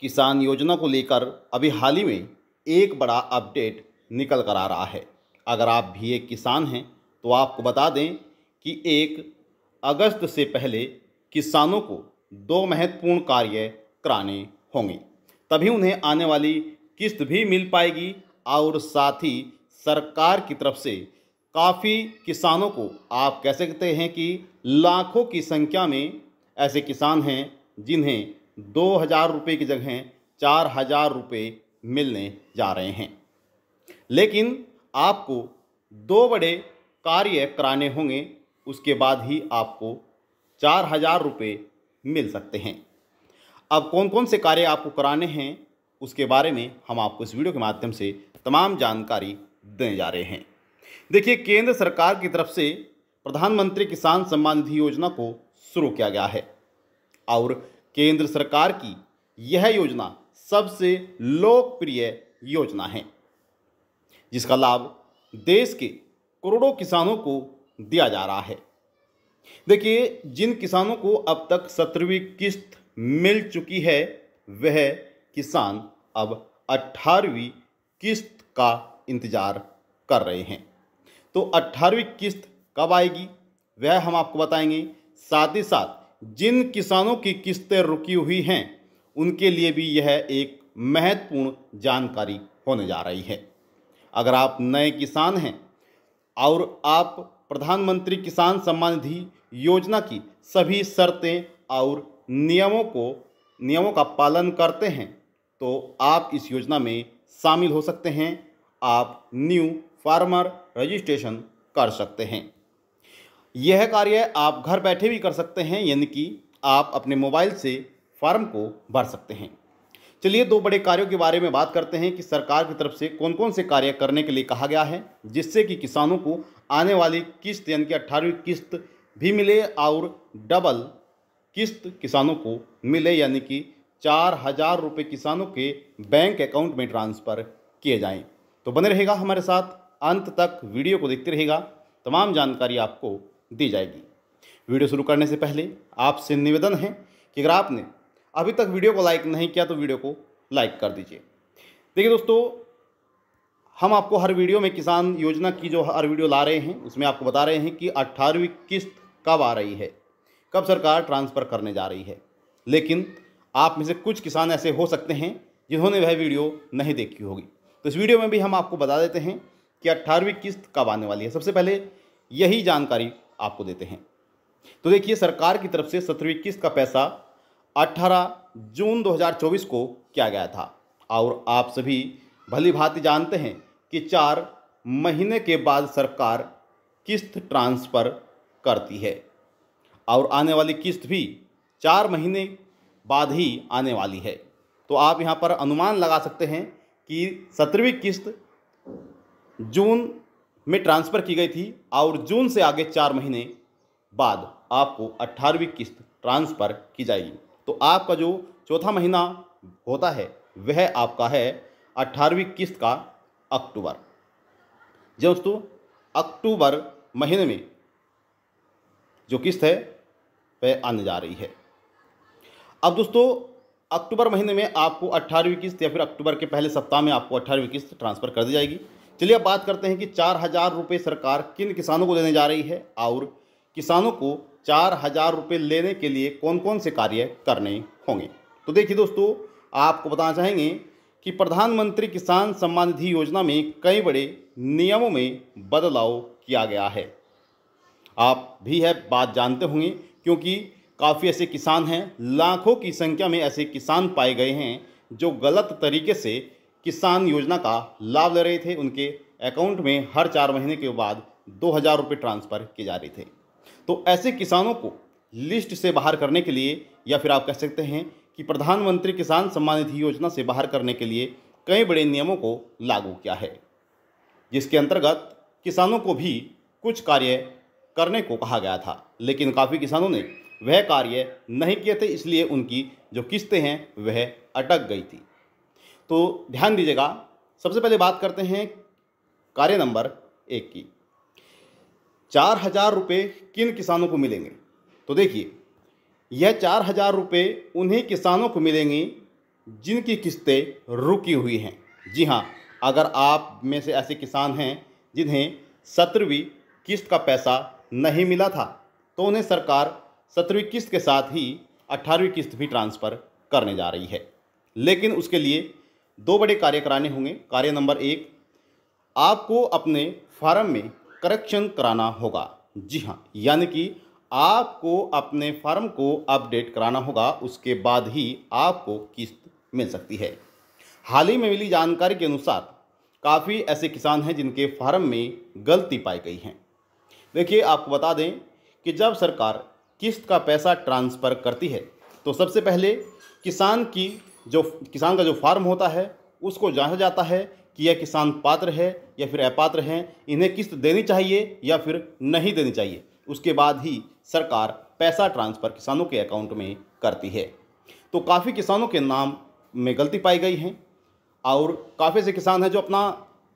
किसान योजना को लेकर अभी हाल ही में एक बड़ा अपडेट निकल कर आ रहा है अगर आप भी एक किसान हैं तो आपको बता दें कि एक अगस्त से पहले किसानों को दो महत्वपूर्ण कार्य कराने होंगे तभी उन्हें आने वाली किस्त भी मिल पाएगी और साथ ही सरकार की तरफ से काफ़ी किसानों को आप कह सकते हैं कि लाखों की संख्या में ऐसे किसान हैं जिन्हें दो हज़ार रुपये की जगह चार हज़ार रुपये मिलने जा रहे हैं लेकिन आपको दो बड़े कार्य कराने होंगे उसके बाद ही आपको चार हज़ार रुपये मिल सकते हैं अब कौन कौन से कार्य आपको कराने हैं उसके बारे में हम आपको इस वीडियो के माध्यम से तमाम जानकारी देने जा रहे हैं देखिए केंद्र सरकार की तरफ से प्रधानमंत्री किसान सम्मान निधि योजना को शुरू किया गया है और केंद्र सरकार की यह योजना सबसे लोकप्रिय योजना है जिसका लाभ देश के करोड़ों किसानों को दिया जा रहा है देखिए जिन किसानों को अब तक सत्रहवीं किस्त मिल चुकी है वह किसान अब अट्ठारहवीं किस्त का इंतज़ार कर रहे हैं तो अट्ठारहवीं किस्त कब आएगी वह हम आपको बताएंगे साथ ही साथ जिन किसानों की किस्तें रुकी हुई हैं उनके लिए भी यह एक महत्वपूर्ण जानकारी होने जा रही है अगर आप नए किसान हैं और आप प्रधानमंत्री किसान सम्मान निधि योजना की सभी शर्तें और नियमों को नियमों का पालन करते हैं तो आप इस योजना में शामिल हो सकते हैं आप न्यू फार्मर रजिस्ट्रेशन कर सकते हैं यह कार्य आप घर बैठे भी कर सकते हैं यानी कि आप अपने मोबाइल से फॉर्म को भर सकते हैं चलिए दो बड़े कार्यों के बारे में बात करते हैं कि सरकार की तरफ से कौन कौन से कार्य करने के लिए कहा गया है जिससे कि किसानों को आने वाली किस्त यानी कि अट्ठारहवीं किस्त भी मिले और डबल किस्त किसानों को मिले यानी कि चार हज़ार रुपये किसानों के बैंक अकाउंट में ट्रांसफ़र किए जाएं तो बने रहेगा हमारे साथ अंत तक वीडियो को देखते रहेगा तमाम जानकारी आपको दी जाएगी वीडियो शुरू करने से पहले आपसे निवेदन है कि अगर आपने अभी तक वीडियो को लाइक नहीं किया तो वीडियो को लाइक कर दीजिए देखिए दोस्तों हम आपको हर वीडियो में किसान योजना की जो हर वीडियो ला रहे हैं उसमें आपको बता रहे हैं कि अट्ठारहवीं किस्त कब आ रही है कब सरकार ट्रांसफ़र करने जा रही है लेकिन आप में से कुछ किसान ऐसे हो सकते हैं जिन्होंने वह वीडियो नहीं देखी होगी तो इस वीडियो में भी हम आपको बता देते हैं कि अट्ठारहवीं किस्त कब आने वाली है सबसे पहले यही जानकारी आपको देते हैं तो देखिए सरकार की तरफ से सत्रहवीं किस्त का पैसा 18 जून 2024 को किया गया था और आप सभी भली भांति जानते हैं कि चार महीने के बाद सरकार किस्त ट्रांसफ़र करती है और आने वाली किस्त भी चार महीने बाद ही आने वाली है तो आप यहाँ पर अनुमान लगा सकते हैं कि सत्रहवीं किस्त जून में ट्रांसफ़र की गई थी और जून से आगे चार महीने बाद आपको अट्ठारहवीं किस्त ट्रांसफ़र की जाएगी तो आपका जो चौथा महीना होता है वह आपका है अट्ठारहवीं किस्त का अक्टूबर जी दोस्तों अक्टूबर महीने में जो किस्त है वह आने जा रही है अब दोस्तों अक्टूबर महीने में आपको अट्ठारहवीं किस्त या फिर अक्टूबर के पहले सप्ताह में आपको अट्ठारहवीं किस्त ट्रांसफ़र कर दी जाएगी चलिए अब बात करते हैं कि चार हज़ार रुपये सरकार किन किसानों को देने जा रही है और किसानों को चार हज़ार रुपये लेने के लिए कौन कौन से कार्य करने होंगे तो देखिए दोस्तों आपको बताना चाहेंगे कि प्रधानमंत्री किसान सम्मान निधि योजना में कई बड़े नियमों में बदलाव किया गया है आप भी है बात जानते होंगे क्योंकि काफ़ी ऐसे किसान हैं लाखों की संख्या में ऐसे किसान पाए गए हैं जो गलत तरीके से किसान योजना का लाभ ले रहे थे उनके अकाउंट में हर चार महीने के बाद दो हज़ार रुपये ट्रांसफ़र किए जा रहे थे तो ऐसे किसानों को लिस्ट से बाहर करने के लिए या फिर आप कह सकते हैं कि प्रधानमंत्री किसान सम्मान निधि योजना से बाहर करने के लिए कई बड़े नियमों को लागू किया है जिसके अंतर्गत किसानों को भी कुछ कार्य करने को कहा गया था लेकिन काफ़ी किसानों ने वह कार्य नहीं किए थे इसलिए उनकी जो किस्तें हैं वह अटक गई थी तो ध्यान दीजिएगा सबसे पहले बात करते हैं कार्य नंबर एक की चार हजार रुपये किन किसानों को मिलेंगे तो देखिए यह चार हजार रुपये उन्हीं किसानों को मिलेंगी जिनकी किस्तें रुकी हुई हैं जी हाँ अगर आप में से ऐसे किसान हैं जिन्हें सत्रहवीं किस्त का पैसा नहीं मिला था तो उन्हें सरकार सत्रहवीं किस्त के साथ ही अट्ठारहवीं किस्त भी ट्रांसफ़र करने जा रही है लेकिन उसके लिए दो बड़े कार्य कराने होंगे कार्य नंबर एक आपको अपने फार्म में करेक्शन कराना होगा जी हाँ यानी कि आपको अपने फार्म को अपडेट कराना होगा उसके बाद ही आपको किस्त मिल सकती है हाल ही में मिली जानकारी के अनुसार काफ़ी ऐसे किसान हैं जिनके फार्म में गलती पाई गई है देखिए आपको बता दें कि जब सरकार किस्त का पैसा ट्रांसफ़र करती है तो सबसे पहले किसान की जो किसान का जो फार्म होता है उसको जाना जाता है कि यह किसान पात्र है या फिर अपात्र हैं इन्हें किस्त देनी चाहिए या फिर नहीं देनी चाहिए उसके बाद ही सरकार पैसा ट्रांसफ़र किसानों के अकाउंट में करती है तो काफ़ी किसानों के नाम में गलती पाई गई है और काफ़ी से किसान हैं जो अपना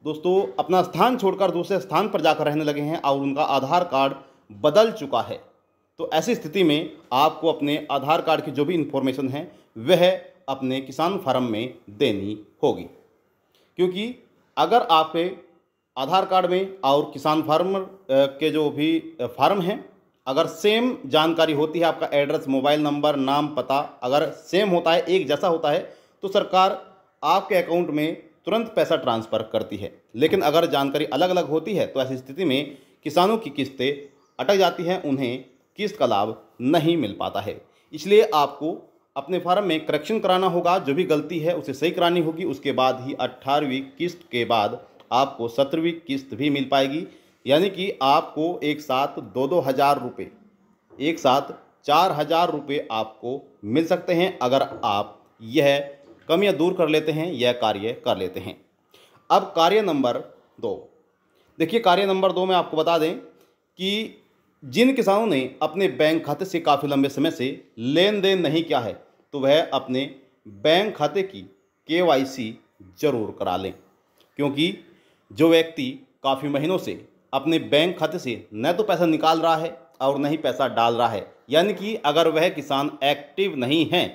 दोस्तों अपना स्थान छोड़कर दूसरे स्थान पर जाकर रहने लगे हैं और उनका आधार कार्ड बदल चुका है तो ऐसी स्थिति में आपको अपने आधार कार्ड की जो भी इन्फॉर्मेशन है वह अपने किसान फार्म में देनी होगी क्योंकि अगर आप आधार कार्ड में और किसान फार्म के जो भी फार्म हैं अगर सेम जानकारी होती है आपका एड्रेस मोबाइल नंबर नाम पता अगर सेम होता है एक जैसा होता है तो सरकार आपके अकाउंट में तुरंत पैसा ट्रांसफ़र करती है लेकिन अगर जानकारी अलग अलग होती है तो ऐसी स्थिति में किसानों की किस्तें अटक जाती हैं उन्हें किस्त का लाभ नहीं मिल पाता है इसलिए आपको अपने फार्म में करेक्शन कराना होगा जो भी गलती है उसे सही करानी होगी उसके बाद ही अट्ठारहवीं किस्त के बाद आपको सत्रहवीं किस्त भी मिल पाएगी यानी कि आपको एक साथ दो दो हज़ार रुपये एक साथ चार हज़ार रुपये आपको मिल सकते हैं अगर आप यह कमियां दूर कर लेते हैं यह कार्य कर लेते हैं अब कार्य नंबर दो देखिए कार्य नंबर दो में आपको बता दें कि जिन किसानों ने अपने बैंक खाते से काफ़ी लंबे समय से लेन देन नहीं किया है तो वह अपने बैंक खाते की केवाईसी जरूर करा लें क्योंकि जो व्यक्ति काफ़ी महीनों से अपने बैंक खाते से न तो पैसा निकाल रहा है और न ही पैसा डाल रहा है यानी कि अगर वह किसान एक्टिव नहीं हैं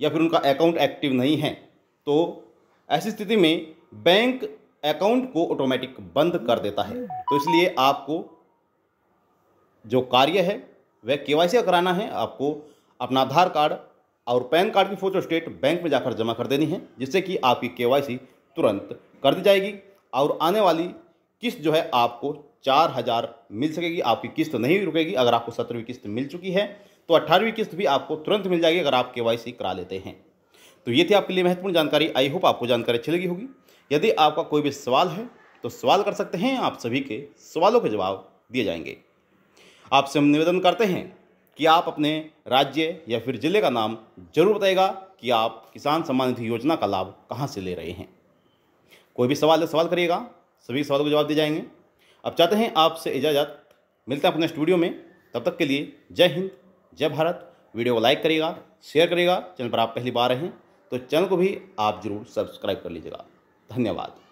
या फिर उनका अकाउंट एक्टिव नहीं है तो ऐसी स्थिति में बैंक अकाउंट को ऑटोमेटिक बंद कर देता है तो इसलिए आपको जो कार्य है वह के वाई सी कराना है आपको अपना आधार कार्ड और पैन कार्ड की फ़ोटो स्टेट बैंक में जाकर जमा कर देनी है जिससे कि आपकी के तुरंत कर दी जाएगी और आने वाली किस्त जो है आपको चार हज़ार मिल सकेगी आपकी किस्त नहीं रुकेगी अगर आपको सत्रहवीं किस्त मिल चुकी है तो अट्ठारहवीं किस्त भी आपको तुरंत मिल जाएगी अगर आप के करा लेते हैं तो ये थी आपके लिए महत्वपूर्ण जानकारी आई होप आपको जानकारी अच्छी लगी होगी यदि आपका कोई भी सवाल है तो सवाल कर सकते हैं आप सभी के सवालों के जवाब दिए जाएंगे आपसे हम निवेदन करते हैं कि आप अपने राज्य या फिर ज़िले का नाम जरूर बताएगा कि आप किसान सम्मान निधि योजना का लाभ कहाँ से ले रहे हैं कोई भी सवाल है सवाल करिएगा सभी सवालों के जवाब दिए जाएंगे अब चाहते हैं आपसे इजाज़त मिलते हैं अपने स्टूडियो में तब तक के लिए जय हिंद जय भारत वीडियो को लाइक करिएगा शेयर करिएगा चैनल पर आप पहली बार हैं तो चैनल को भी आप जरूर सब्सक्राइब कर लीजिएगा धन्यवाद